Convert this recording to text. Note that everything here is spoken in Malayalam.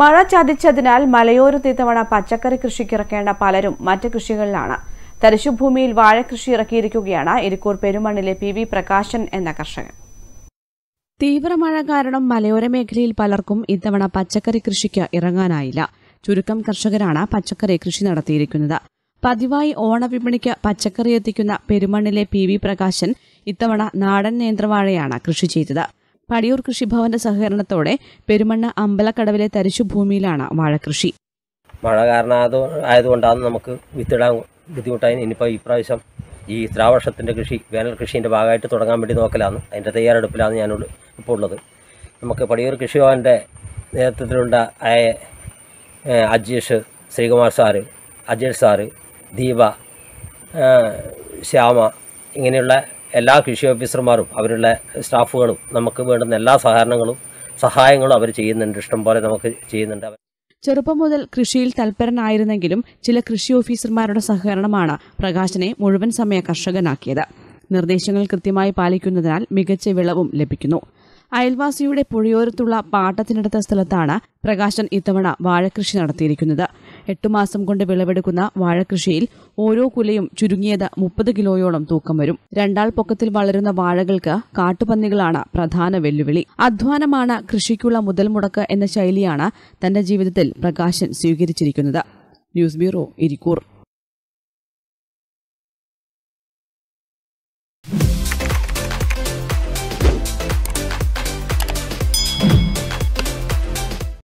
മഴ ചതിച്ചതിനാൽ മലയോരത്ത് ഇത്തവണ പച്ചക്കറി കൃഷിക്ക് ഇറക്കേണ്ട പലരും മറ്റ് കൃഷികളിലാണ് തരിശുഭൂമിയിൽ വാഴകൃഷി ഇറക്കിയിരിക്കുകയാണ് ഇരിക്കൂർ പെരുമണ്ണിലെ പി വി പ്രകാശൻ എന്ന കർഷകൻ തീവ്രമഴ കാരണം മലയോര മേഖലയിൽ പലർക്കും ഇത്തവണ പച്ചക്കറി കൃഷിക്ക് ഇറങ്ങാനായില്ല ചുരുക്കം കർഷകരാണ് പച്ചക്കറി കൃഷി നടത്തിയിരിക്കുന്നത് പതിവായി ഓണവിപണിക്ക് പച്ചക്കറി എത്തിക്കുന്ന പെരുമണ്ണിലെ പി വി പ്രകാശൻ ഇത്തവണ നാടൻ നേന്ത്രവാഴയാണ് കൃഷി ചെയ്തത് പടിയൂർ കൃഷിഭവന്റെ സഹകരണത്തോടെ പെരുമണ്ണ അമ്പലക്കടവിലെ തരിശുഭൂമിയിലാണ് വാഴകൃഷി മഴ കാരണം ആയതുകൊണ്ടാണ് നമുക്ക് വിത്തിടാൻ ബുദ്ധിമുട്ടായി ഇനിയിപ്പോൾ ഇപ്രാവശ്യം ഈ ഇത്രാവർഷത്തിൻ്റെ കൃഷി വേനൽ കൃഷിൻ്റെ ഭാഗമായിട്ട് തുടങ്ങാൻ വേണ്ടി നോക്കലാണ് അതിൻ്റെ തയ്യാറെടുപ്പിലാണ് ഞാൻ ഇപ്പോൾ ഉള്ളത് നമുക്ക് പടിയൂർ കൃഷിഭവൻ്റെ നേതൃത്വത്തിലുണ്ട ആയ അജേഷ് ശ്രീകുമാർ സാറ് അജേഷ് സാറ് ദീപ ശ്യാമ ഇങ്ങനെയുള്ള എല്ലാ കൃഷി ഓഫീസർമാരും അവരുടെ സ്റ്റാഫുകളും നമുക്ക് വേണ്ടുന്ന എല്ലാ സഹകരണങ്ങളും സഹായങ്ങളും അവർ ചെയ്യുന്നുണ്ട് ഇഷ്ടം പോലെ നമുക്ക് ചെയ്യുന്നുണ്ട് ചെറുപ്പം മുതൽ കൃഷിയിൽ തൽപരനായിരുന്നെങ്കിലും ചില കൃഷി ഓഫീസർമാരുടെ സഹകരണമാണ് പ്രകാശനെ മുഴുവൻ സമയ കർഷകനാക്കിയത് നിർദ്ദേശങ്ങൾ കൃത്യമായി പാലിക്കുന്നതിനാൽ മികച്ച വിളവും ലഭിക്കുന്നു അയൽവാസിയുടെ പുഴയോരത്തുള്ള പാട്ടത്തിനടുത്ത സ്ഥലത്താണ് പ്രകാശൻ ഇത്തവണ വാഴക്കൃഷി നടത്തിയിരിക്കുന്നത് എട്ടുമാസം കൊണ്ട് വിളവെടുക്കുന്ന വാഴകൃഷിയിൽ ഓരോ കുലയും ചുരുങ്ങിയത് മുപ്പത് കിലോയോളം തൂക്കം വരും രണ്ടാൾ പൊക്കത്തിൽ വളരുന്ന വാഴകൾക്ക് കാട്ടുപന്നികളാണ് പ്രധാന വെല്ലുവിളി അധ്വാനമാണ് കൃഷിക്കുള്ള മുതൽ മുടക്ക് എന്ന ശൈലിയാണ് തന്റെ ജീവിതത്തിൽ പ്രകാശൻ സ്വീകരിച്ചിരിക്കുന്നത് ന്യൂസ് ബ്യൂറോ ഇരിക്കൂർ